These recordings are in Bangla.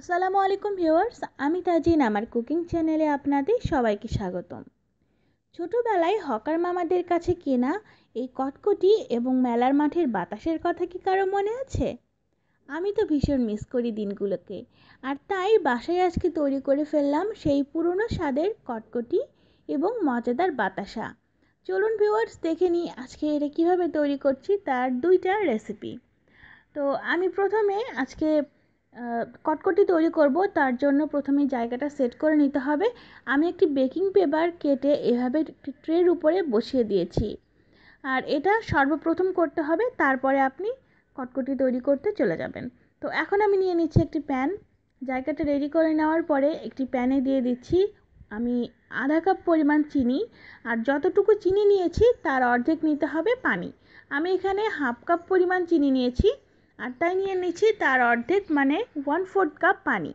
আসসালামু আলাইকুম ভিউয়ার্স আমি তাজিন আমার কুকিং চ্যানেলে আপনাদের সবাইকে স্বাগতম ছোটোবেলায় হকার মামাদের কাছে কেনা এই কটকটি এবং মেলার মাঠের বাতাসের কথা কি কারো মনে আছে আমি তো ভীষণ মিস করি দিনগুলোকে আর তাই বাসায় আজকে তৈরি করে ফেললাম সেই পুরনো স্বাদের কটকটি এবং মজাদার বাতাসা চলুন ভিউয়ার্স দেখে নিই আজকে এটা কীভাবে তৈরি করছি তার দুইটা রেসিপি তো আমি প্রথমে আজকে কটকটি তৈরি করব তার জন্য প্রথমে জায়গাটা সেট করে নিতে হবে আমি একটি বেকিং পেপার কেটে এভাবে ট্রের উপরে বসিয়ে দিয়েছি আর এটা সর্বপ্রথম করতে হবে তারপরে আপনি কটকটি তৈরি করতে চলে যাবেন তো এখন আমি নিয়ে নিচ্ছি একটি প্যান জায়গাটা রেডি করে নেওয়ার পরে একটি প্যানে দিয়ে দিচ্ছি আমি আধা কাপ পরিমাণ চিনি আর যতটুকু চিনি নিয়েছি তার অর্ধেক নিতে হবে পানি আমি এখানে হাফ কাপ পরিমাণ চিনি নিয়েছি আর তাই নিয়ে নিচ্ছি তার অর্ধেক মানে ওয়ান ফোর্থ কাপ পানি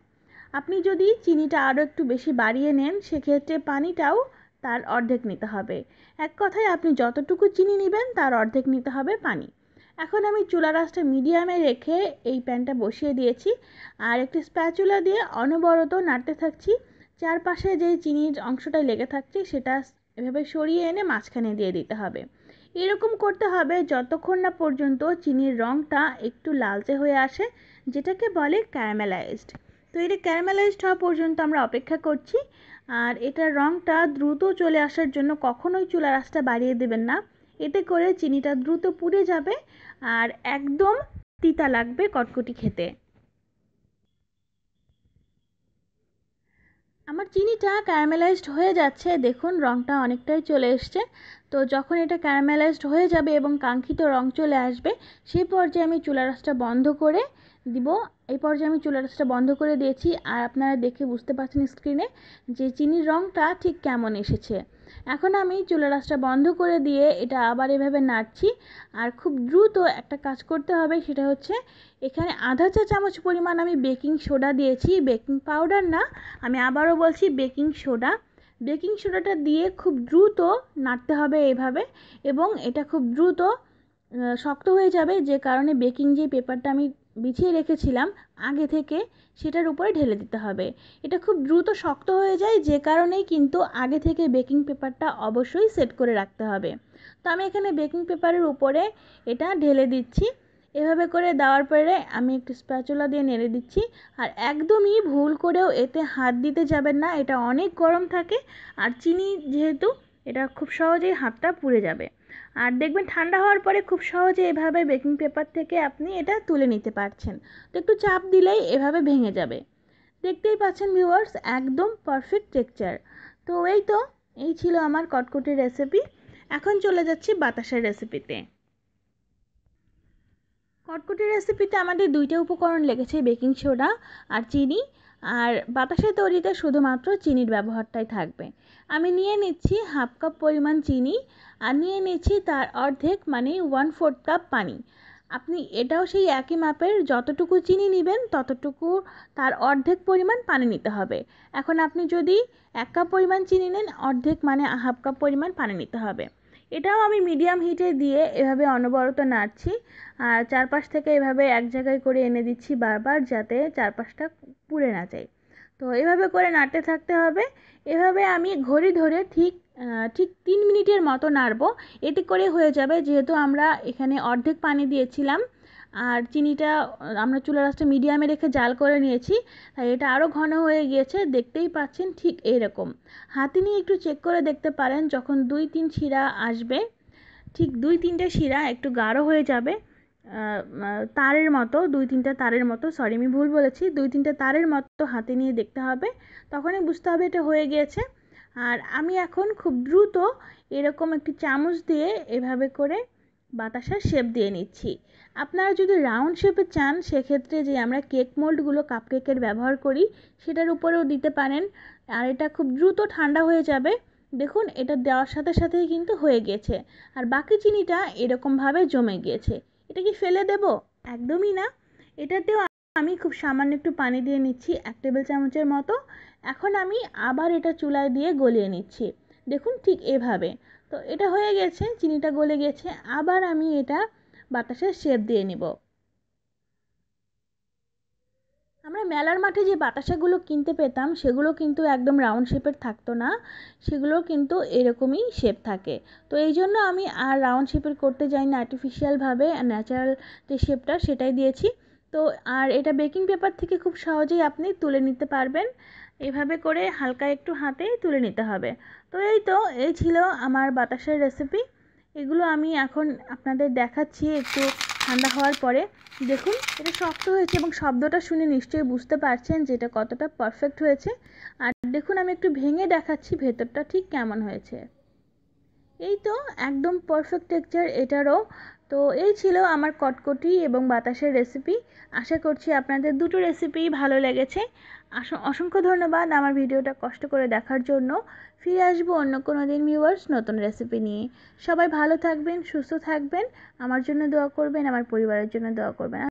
আপনি যদি চিনিটা আরও একটু বেশি বাড়িয়ে নেন সেক্ষেত্রে পানিটাও তার অর্ধেক নিতে হবে এক কথায় আপনি যতটুকু চিনি নেবেন তার অর্ধেক নিতে হবে পানি এখন আমি চুলা রাসটা মিডিয়ামে রেখে এই প্যানটা বসিয়ে দিয়েছি আর একটি স্প্যাচুলা দিয়ে অনবরত নাড়তে থাকছি চারপাশে যে চিনির অংশটা লেগে থাকছে সেটা এভাবে সরিয়ে এনে মাঝখানে দিয়ে দিতে হবে এরকম করতে হবে যতক্ষণ না পর্যন্ত চিনির রঙটা একটু লালচে হয়ে আসে যেটাকে বলে ক্যারামেলাইজড তো এটা ক্যারামেলাইজড হওয়া পর্যন্ত আমরা অপেক্ষা করছি আর এটার রঙটা দ্রুত চলে আসার জন্য কখনোই চুলা আঁচটা বাড়িয়ে দেবেন না এতে করে চিনিটা দ্রুত পুড়ে যাবে আর একদম তিতা লাগবে কটকটি খেতে আমার চিনিটা ক্যারামেলাইজড হয়ে যাচ্ছে দেখুন রঙটা অনেকটাই চলে এসছে তো যখন এটা ক্যারামেলাইজড হয়ে যাবে এবং কাঙ্ক্ষিত রঙ চলে আসবে সেই পর্যায়ে আমি চুলা রাসটা বন্ধ করে দিব এই পর্যায়ে আমি চুলার আঁচটা বন্ধ করে দিয়েছি আর আপনারা দেখে বুঝতে পারছেন স্ক্রিনে যে চিনির রঙটা ঠিক কেমন এসেছে এখন আমি চুলার আঁচটা বন্ধ করে দিয়ে এটা আবার এভাবে নাড়ছি আর খুব দ্রুত একটা কাজ করতে হবে সেটা হচ্ছে এখানে আধা চা চামচ পরিমাণ আমি বেকিং সোডা দিয়েছি বেকিং পাউডার না আমি আবারও বলছি বেকিং সোডা বেকিং সোডাটা দিয়ে খুব দ্রুত নাড়তে হবে এভাবে এবং এটা খুব দ্রুত শক্ত হয়ে যাবে যে কারণে বেকিং যে পেপারটা আমি বিছিয়ে রেখেছিলাম আগে থেকে সেটার উপরে ঢেলে দিতে হবে এটা খুব দ্রুত শক্ত হয়ে যায় যে কারণেই কিন্তু আগে থেকে বেকিং পেপারটা অবশ্যই সেট করে রাখতে হবে তো আমি এখানে বেকিং পেপারের উপরে এটা ঢেলে দিচ্ছি এভাবে করে দেওয়ার পরে আমি একটু স্প্যাচুলা দিয়ে নেড়ে দিচ্ছি আর একদমই ভুল করেও এতে হাত দিতে যাবেন না এটা অনেক গরম থাকে আর চিনি যেহেতু এটা খুব সহজেই হাতটা পুড়ে যাবে আর দেখবেন ঠান্ডা হওয়ার পরে খুব সহজে এভাবে বেকিং পেপার থেকে আপনি এটা তুলে নিতে পারছেন তো একটু চাপ দিলেই এভাবে ভেঙে যাবে দেখতেই পাচ্ছেন ভিউয়ার্স একদম পারফেক্ট টেক্সচার তো এই তো এই ছিল আমার কটকটির রেসিপি এখন চলে যাচ্ছি বাতাসের রেসিপিতে কটকটি রেসিপিতে আমাদের দুইটা উপকরণ লেগেছে বেকিং সোডা আর চিনি আর বাতাসের তৈরিতে শুধুমাত্র চিনির ব্যবহারটাই থাকবে আমি নিয়ে নিচ্ছি হাফ কাপ পরিমাণ চিনি আর নিয়ে নিচ্ছি তার অর্ধেক মানে ওয়ান ফোর্থ কাপ পানি আপনি এটাও সেই একই মাপের যতটুকু চিনি নেবেন ততটুকু তার অর্ধেক পরিমাণ পানি নিতে হবে এখন আপনি যদি এক কাপ পরিমাণ চিনি নেন অর্ধেক মানে হাফ কাপ পরিমাণ পানি নিতে হবে এটাও আমি মিডিয়াম হিটে দিয়ে এভাবে অনবরত নাড়ছি আর চারপাশ থেকে এভাবে এক জায়গায় করে এনে দিচ্ছি বারবার যাতে চারপাশটা পুড়ে না যায় তো এভাবে করে নাড়তে থাকতে হবে এভাবে আমি ঘড়ি ধরে ঠিক ঠিক তিন মিনিটের মতো নাড়ব এতে করে হয়ে যাবে যেহেতু আমরা এখানে অর্ধেক পানি দিয়েছিলাম আর চিনিটা আমরা চুলার আঁচটা মিডিয়ামে রেখে জাল করে নিয়েছি তাই এটা আরও ঘন হয়ে গিয়েছে দেখতেই পাচ্ছেন ঠিক এরকম হাতে নিয়ে একটু চেক করে দেখতে পারেন যখন দুই তিন শিরা আসবে ঠিক দুই তিনটে শিরা একটু গাঢ় হয়ে যাবে তারের মতো দুই তিনটা তারের মতো সরি আমি ভুল বলেছি দুই তিনটা তারের মতো হাতে নিয়ে দেখতে হবে তখনই বুঝতে হবে এটা হয়ে গিয়েছে আর আমি এখন খুব দ্রুত এরকম একটি চামচ দিয়ে এভাবে করে বাতাসার শেপ দিয়ে নিচ্ছি আপনারা যদি রাউন্ড শেপে চান সেক্ষেত্রে যে আমরা কেক মোল্ডগুলো কাপকেকের ব্যবহার করি সেটার উপরেও দিতে পারেন আর এটা খুব দ্রুত ঠান্ডা হয়ে যাবে দেখুন এটা দেওয়ার সাথে সাথেই কিন্তু হয়ে গেছে আর বাকি চিনিটা এরকমভাবে জমে গিয়েছে এটা কি ফেলে দেব একদমই না এটাতেও আমি খুব সামান্য একটু পানি দিয়ে নিচ্ছি এক টেবিল চামচের মতো এখন আমি আবার এটা চুলায় দিয়ে গলিয়ে নিচ্ছি দেখুন ঠিক এভাবে তো এটা হয়ে গেছে চিনিটা গলে গেছে আবার আমি এটা বাতাসের শেপ দিয়ে নিব আমরা মেলার মাঠে যে বাতাসাগুলো কিনতে পেতাম সেগুলো কিন্তু একদম রাউন্ড শেপের থাকতো না সেগুলো কিন্তু এরকমই শেপ থাকে তো এই জন্য আমি আর রাউন্ড শেপের করতে যাই না আর্টিফিশিয়ালভাবে ন্যাচারাল যে শেপটা সেটাই দিয়েছি তো আর এটা বেকিং পেপার থেকে খুব সহজেই আপনি তুলে নিতে পারবেন এভাবে করে হালকা একটু হাতে তুলে নিতে হবে তো এই তো এই ছিল আমার বাতাসের রেসিপি এগুলো আমি এখন আপনাদের দেখাচ্ছি একটু ঠান্ডা হওয়ার পরে দেখুন এটা শক্ত হয়েছে এবং শব্দটা শুনে নিশ্চয়ই বুঝতে পারছেন যে এটা কতটা পারফেক্ট হয়েছে আর দেখুন আমি একটু ভেঙে দেখাচ্ছি ভেতরটা ঠিক কেমন হয়েছে এই তো একদম পারফেক্ট টেক্সচার এটারও তো এই ছিল আমার কটকটি এবং বাতাসের রেসিপি আশা করছি আপনাদের দুটো রেসিপিই ভালো লেগেছে আস অসংখ্য ধন্যবাদ আমার ভিডিওটা কষ্ট করে দেখার জন্য ফিরে আসবো অন্য কোনো দিন ভিউয়ার্স নতুন রেসিপি নিয়ে সবাই ভালো থাকবেন সুস্থ থাকবেন আমার জন্য দোয়া করবেন আমার পরিবারের জন্য দোয়া করবেন